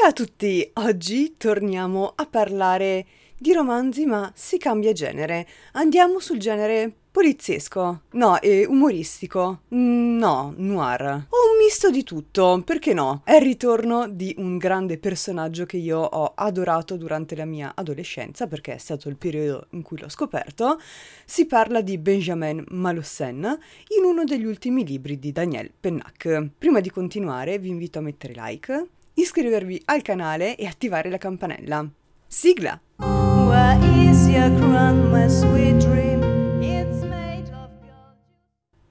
Ciao a tutti, oggi torniamo a parlare di romanzi ma si cambia genere. Andiamo sul genere poliziesco, no, e umoristico, no, noir. O un misto di tutto, perché no? È il ritorno di un grande personaggio che io ho adorato durante la mia adolescenza, perché è stato il periodo in cui l'ho scoperto. Si parla di Benjamin Malossen in uno degli ultimi libri di Daniel Pennac. Prima di continuare vi invito a mettere like iscrivervi al canale e attivare la campanella. Sigla!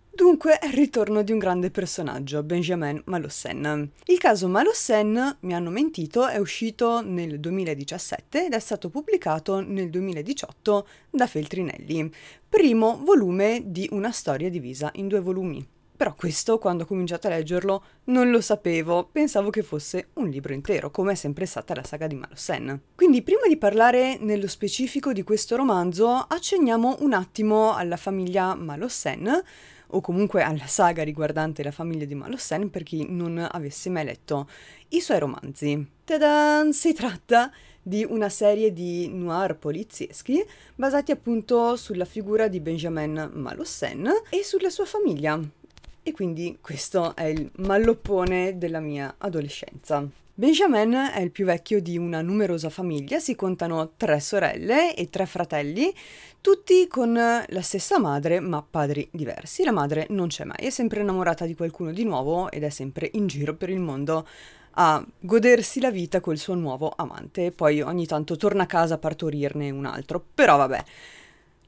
Dunque, è il ritorno di un grande personaggio, Benjamin Malossen. Il caso Malossen, mi hanno mentito, è uscito nel 2017 ed è stato pubblicato nel 2018 da Feltrinelli, primo volume di una storia divisa in due volumi. Però questo, quando ho cominciato a leggerlo, non lo sapevo, pensavo che fosse un libro intero, come è sempre stata la saga di Malo Quindi prima di parlare nello specifico di questo romanzo, accenniamo un attimo alla famiglia Malo o comunque alla saga riguardante la famiglia di Malo per chi non avesse mai letto i suoi romanzi. Tadan! Si tratta di una serie di noir polizieschi basati appunto sulla figura di Benjamin Malossen e sulla sua famiglia, e quindi questo è il malloppone della mia adolescenza. Benjamin è il più vecchio di una numerosa famiglia, si contano tre sorelle e tre fratelli, tutti con la stessa madre ma padri diversi. La madre non c'è mai, è sempre innamorata di qualcuno di nuovo ed è sempre in giro per il mondo a godersi la vita col suo nuovo amante poi ogni tanto torna a casa a partorirne un altro. Però vabbè,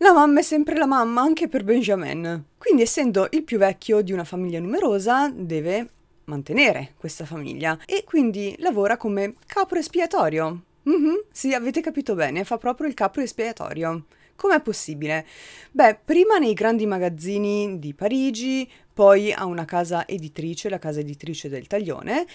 la mamma è sempre la mamma anche per Benjamin. Quindi essendo il più vecchio di una famiglia numerosa, deve mantenere questa famiglia e quindi lavora come capro espiatorio. Mm-hmm, sì, avete capito bene, fa proprio il capro espiatorio. Com'è possibile? Beh, prima nei grandi magazzini di Parigi, poi a una casa editrice, la casa editrice del Taglione.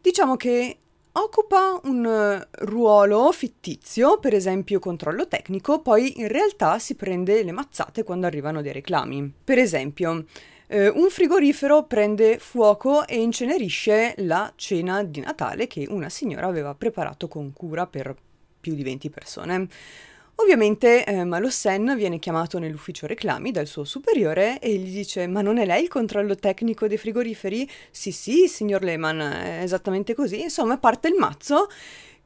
Diciamo che occupa un eh, ruolo fittizio, per esempio controllo tecnico, poi in realtà si prende le mazzate quando arrivano dei reclami. Per esempio, eh, un frigorifero prende fuoco e incenerisce la cena di Natale che una signora aveva preparato con cura per più di 20 persone. Ovviamente eh, Malossen viene chiamato nell'ufficio reclami dal suo superiore e gli dice ma non è lei il controllo tecnico dei frigoriferi? Sì sì, signor Lehman, è esattamente così. Insomma, parte il mazzo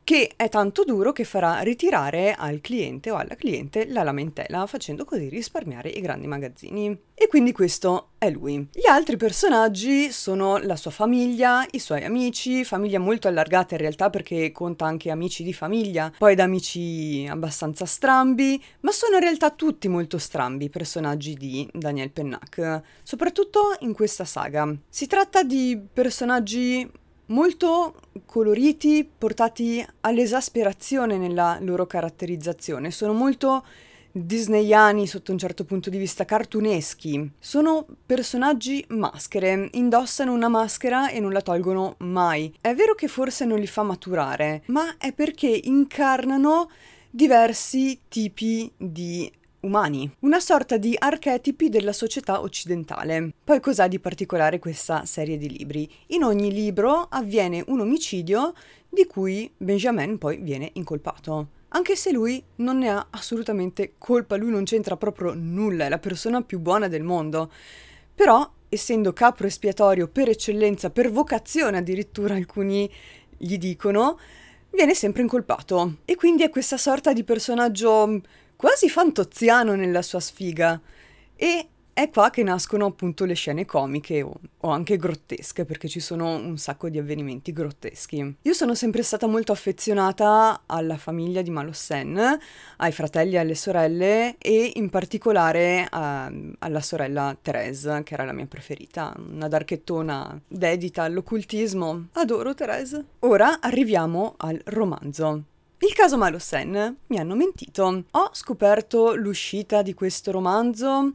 che è tanto duro che farà ritirare al cliente o alla cliente la lamentela, facendo così risparmiare i grandi magazzini. E quindi questo è lui. Gli altri personaggi sono la sua famiglia, i suoi amici, famiglia molto allargata in realtà perché conta anche amici di famiglia, poi da amici abbastanza strambi, ma sono in realtà tutti molto strambi i personaggi di Daniel Pennac, soprattutto in questa saga. Si tratta di personaggi molto coloriti, portati all'esasperazione nella loro caratterizzazione, sono molto disneyani sotto un certo punto di vista, cartuneschi. Sono personaggi maschere, indossano una maschera e non la tolgono mai. È vero che forse non li fa maturare, ma è perché incarnano diversi tipi di umani, una sorta di archetipi della società occidentale. Poi cos'ha di particolare questa serie di libri? In ogni libro avviene un omicidio di cui Benjamin poi viene incolpato anche se lui non ne ha assolutamente colpa, lui non c'entra proprio nulla, è la persona più buona del mondo. Però, essendo capro espiatorio per eccellenza, per vocazione addirittura alcuni gli dicono, viene sempre incolpato. E quindi è questa sorta di personaggio quasi fantoziano nella sua sfiga. E è qua che nascono appunto le scene comiche o, o, anche grottesche, perché ci sono un sacco di avvenimenti grotteschi. Io sono sempre stata molto affezionata alla famiglia di Malossen, ai fratelli e alle sorelle e in particolare a, ehm, alla sorella Therese, che era la mia preferita, una darchettona dedita all'occultismo. Adoro Therese. Ora arriviamo al romanzo. Il caso Malossen mi hanno mentito. Ho scoperto l'uscita di questo romanzo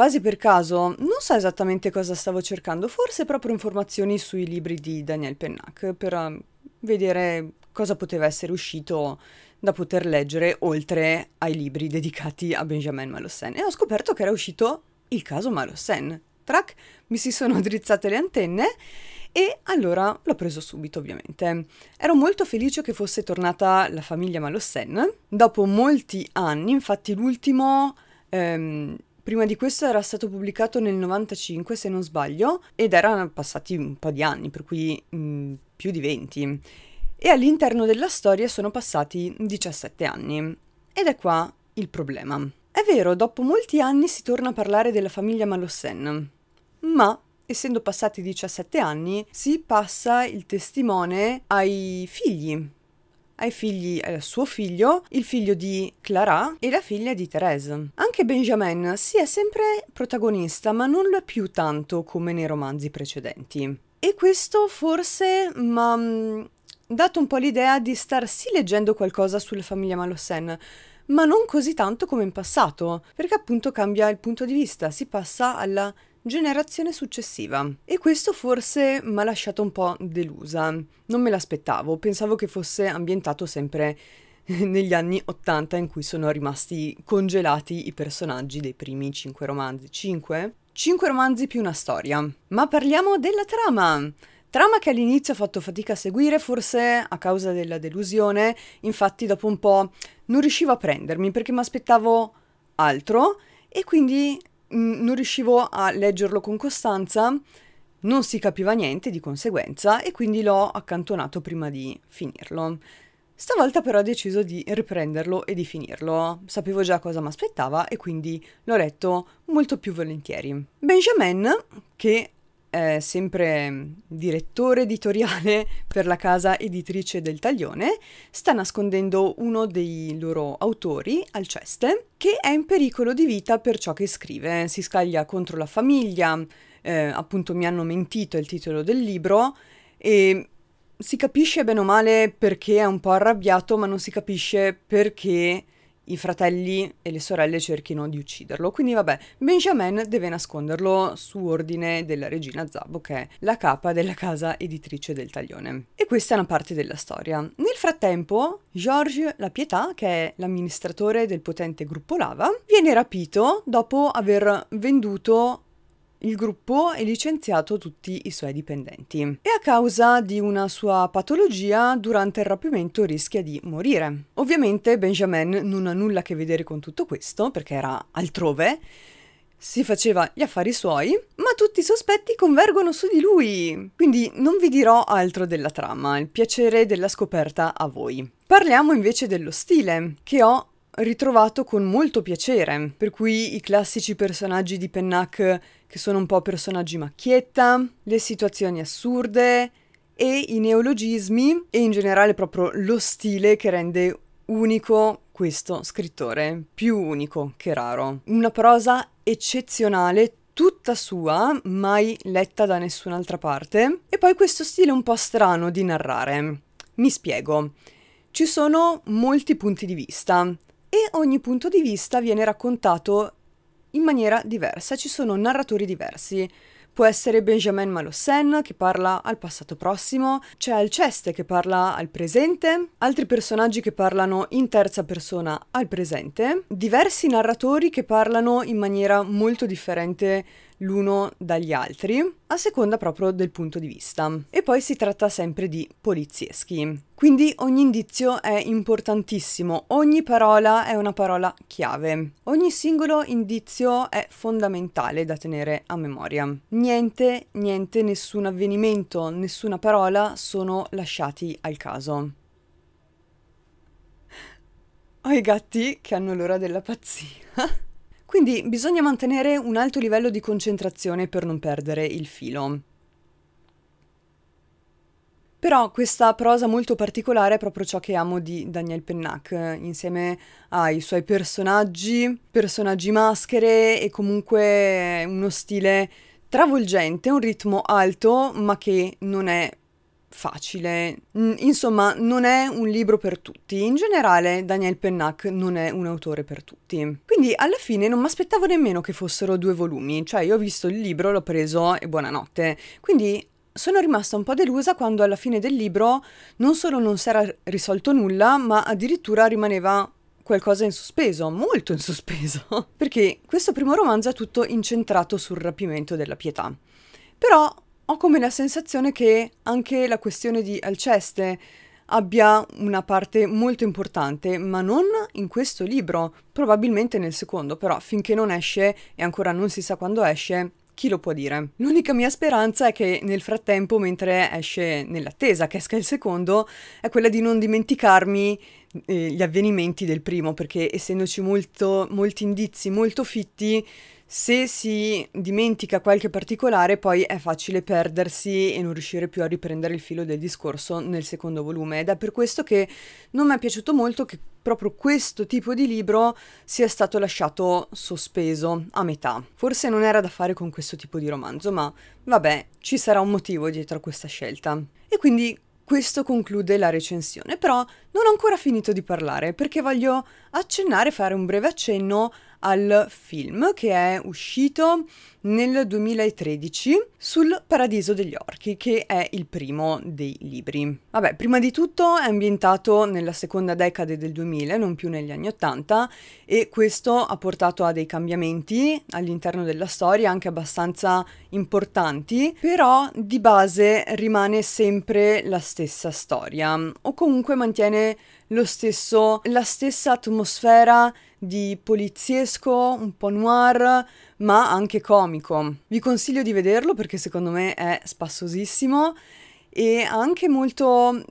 Quasi per caso, non so esattamente cosa stavo cercando, forse proprio informazioni sui libri di Daniel Pennac per ehm, vedere cosa poteva essere uscito da poter leggere oltre ai libri dedicati a Benjamin Malossen e ho scoperto che era uscito il caso Malossen. Track, mi si sono drizzate le antenne e allora l'ho preso subito ovviamente. Ero molto felice che fosse tornata la famiglia Malossen. Dopo molti anni, infatti l'ultimo ehm, Prima di questo era stato pubblicato nel 95, se non sbaglio, ed erano passati un po' di anni, per cui mh, mm, più di 20. E all'interno della storia sono passati 17 anni. Ed è qua il problema. È vero, dopo molti anni si torna a parlare della famiglia Malossen, ma essendo passati 17 anni si passa il testimone ai figli ai figli, eh, suo figlio, il figlio di Clara e la figlia di Thérèse. Anche Benjamin si è sempre protagonista, ma non lo è più tanto come nei romanzi precedenti. E questo forse mi ha mm, dato un po' l'idea di star sì leggendo qualcosa sulla famiglia Malossen, ma non così tanto come in passato, perché appunto cambia il punto di vista, si passa alla generazione successiva. E questo forse mi ha lasciato un po' delusa. Non me l'aspettavo, pensavo che fosse ambientato sempre negli anni 80 in cui sono rimasti congelati i personaggi dei primi cinque romanzi. Cinque? 5 romanzi più una storia. Ma parliamo della trama! Trama che all'inizio ho fatto fatica a seguire, forse a causa della delusione, infatti dopo un po' non riuscivo a prendermi perché mi aspettavo altro e quindi Mm, non riuscivo a leggerlo con costanza, non si capiva niente di conseguenza e quindi l'ho accantonato prima di finirlo. Stavolta però ho deciso di riprenderlo e di finirlo. Sapevo già cosa mi aspettava e quindi l'ho letto molto più volentieri. Benjamin, che è sempre mm, direttore editoriale per la casa editrice del Taglione, sta nascondendo uno dei loro autori, Alceste, che è in pericolo di vita per ciò che scrive. Si scaglia contro la famiglia, eh, appunto mi hanno mentito il titolo del libro, e si capisce bene o male perché è un po' arrabbiato, ma non si capisce perché i fratelli e le sorelle cerchino di ucciderlo. Quindi vabbè, Benjamin deve nasconderlo su ordine della regina Zabo, che è la capa della casa editrice del taglione. E questa è una parte della storia. Nel frattempo, Georges La Pietà, che è l'amministratore del potente gruppo Lava, viene rapito dopo aver venduto il gruppo ha licenziato tutti i suoi dipendenti e a causa di una sua patologia durante il rapimento rischia di morire. Ovviamente Benjamin non ha nulla a che vedere con tutto questo perché era altrove, si faceva gli affari suoi, ma tutti i sospetti convergono su di lui. Quindi non vi dirò altro della trama, il piacere della scoperta a voi. Parliamo invece dello stile, che ho ritrovato con molto piacere, per cui i classici personaggi di Pennac che sono un po' personaggi macchietta, le situazioni assurde e i neologismi e in generale proprio lo stile che rende unico questo scrittore, più unico che raro. Una prosa eccezionale, tutta sua, mai letta da nessun'altra parte, e poi questo stile un po' strano di narrare. Mi spiego. Ci sono molti punti di vista e ogni punto di vista viene raccontato in maniera diversa, ci sono narratori diversi. Può essere Benjamin Malossen che parla al passato prossimo, c'è Alceste che parla al presente, altri personaggi che parlano in terza persona al presente, diversi narratori che parlano in maniera molto differente l'uno dagli altri, a seconda proprio del punto di vista. E poi si tratta sempre di polizieschi. Quindi ogni indizio è importantissimo, ogni parola è una parola chiave, ogni singolo indizio è fondamentale da tenere a memoria. Niente, niente, nessun avvenimento, nessuna parola sono lasciati al caso. Ho i gatti che hanno l'ora della pazzia. Quindi bisogna mantenere un alto livello di concentrazione per non perdere il filo. Però questa prosa molto particolare è proprio ciò che amo di Daniel Pennac, insieme ai suoi personaggi, personaggi maschere e comunque uno stile travolgente, un ritmo alto ma che non è facile. Mm, insomma, non è un libro per tutti. In generale, Daniel Pennac non è un autore per tutti. Quindi alla fine non mi aspettavo nemmeno che fossero due volumi, cioè io ho visto il libro, l'ho preso e buonanotte. Quindi sono rimasta un po' delusa quando alla fine del libro non solo non si era risolto nulla, ma addirittura rimaneva qualcosa in sospeso, molto in sospeso, perché questo primo romanzo è tutto incentrato sul rapimento della pietà. Però ho come la sensazione che anche la questione di Alceste abbia una parte molto importante, ma non in questo libro, probabilmente nel secondo, però finché non esce e ancora non si sa quando esce, chi lo può dire? L'unica mia speranza è che nel frattempo, mentre esce nell'attesa che esca il secondo, è quella di non dimenticarmi eh, gli avvenimenti del primo, perché essendoci molto, molti indizi molto fitti, se si dimentica qualche particolare poi è facile perdersi e non riuscire più a riprendere il filo del discorso nel secondo volume ed è per questo che non mi è piaciuto molto che proprio questo tipo di libro sia stato lasciato sospeso a metà. Forse non era da fare con questo tipo di romanzo, ma vabbè, ci sarà un motivo dietro a questa scelta. E quindi questo conclude la recensione, però non ho ancora finito di parlare perché voglio accennare, fare un breve accenno al film che è uscito nel 2013 sul Paradiso degli Orchi, che è il primo dei libri. Vabbè, prima di tutto è ambientato nella seconda decade del 2000, non più negli anni 80, e questo ha portato a dei cambiamenti all'interno della storia anche abbastanza importanti, però di base rimane sempre la stessa storia, o comunque mantiene lo stesso, la stessa atmosfera di poliziesco, un po' noir, ma anche comico. Vi consiglio di vederlo perché secondo me è spassosissimo e anche molto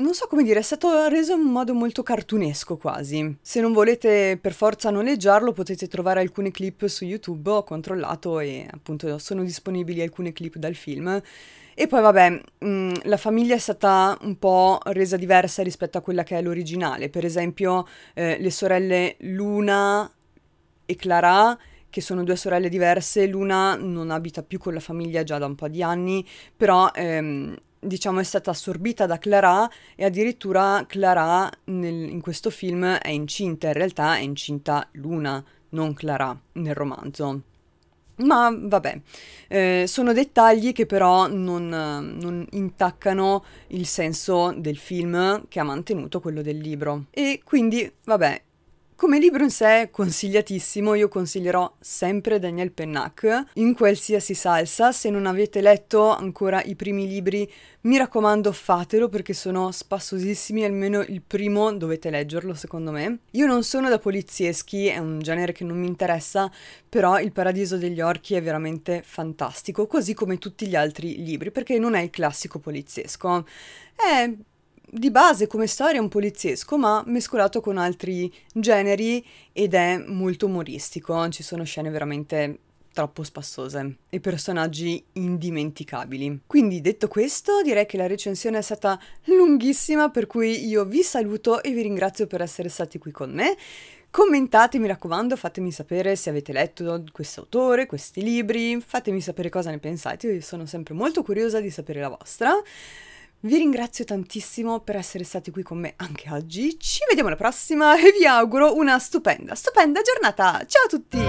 non so come dire, è stato reso in modo molto cartunesco quasi. Se non volete per forza noleggiarlo potete trovare alcune clip su YouTube, ho controllato e appunto sono disponibili alcune clip dal film e poi vabbè, mh, mm, la famiglia è stata un po' resa diversa rispetto a quella che è l'originale. Per esempio eh, le sorelle Luna e Clara che sono due sorelle diverse, Luna non abita più con la famiglia già da un po' di anni, però ehm, diciamo è stata assorbita da Clara e addirittura Clara nel, in questo film è incinta, in realtà è incinta Luna, non Clara nel romanzo. Ma vabbè, eh, sono dettagli che però non, non, intaccano il senso del film che ha mantenuto quello del libro. E quindi, vabbè, come libro in sé consigliatissimo, io consiglierò sempre Daniel Pennac in qualsiasi salsa. Se non avete letto ancora i primi libri, mi raccomando fatelo perché sono spassosissimi, almeno il primo dovete leggerlo secondo me. Io non sono da polizieschi, è un genere che non mi interessa, però Il paradiso degli orchi è veramente fantastico, così come tutti gli altri libri, perché non è il classico poliziesco. È di base come storia è un poliziesco, ma mescolato con altri generi ed è molto umoristico. Ci sono scene veramente troppo spassose e personaggi indimenticabili. Quindi detto questo, direi che la recensione è stata lunghissima, per cui io vi saluto e vi ringrazio per essere stati qui con me. Commentate, mi raccomando, fatemi sapere se avete letto questo autore, questi libri, fatemi sapere cosa ne pensate, io sono sempre molto curiosa di sapere la vostra. Vi ringrazio tantissimo per essere stati qui con me anche oggi. Ci vediamo alla prossima e vi auguro una stupenda, stupenda giornata. Ciao a tutti!